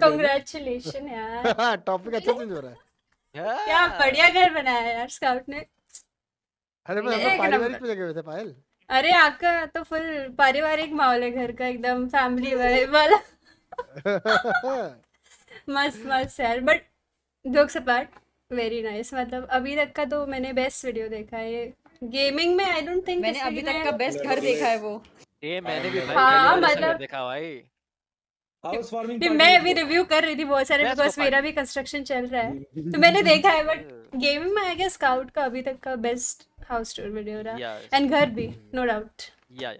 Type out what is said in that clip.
congratulation यार topic हाँ, अच्छा चेंज हो रहा है क्या बढ़िया घर बनाया यार स्काउट ने अरे मैं मतलब पारिवारिक पे लगे हुए थे पायल अरे आपका तो फुल पारिवारिक माहौल है घर का एकदम फैमिली वाला मस्त मस्त यार but jokes apart very nice मतलब अभी तक का तो मैंने बेस्ट वीडियो देखा है गेमिंग में आई डोंट थिंक मैंने अभी तक का बेस्ट घर देखा है वो ये मैंने भी भाई हाँ मतलब देखा भाई हाउस वार्मिंग मैं अभी रिव्यू तो- कर रही थी बहुत सारे बिकॉज तो मेरा भी कंस्ट्रक्शन चल रहा है तो मैंने देखा है बट गेमिंग में आई गेस स्काउट का अभी तक का बेस्ट हाउस टूर वीडियो रहा एंड घर भी नो डाउट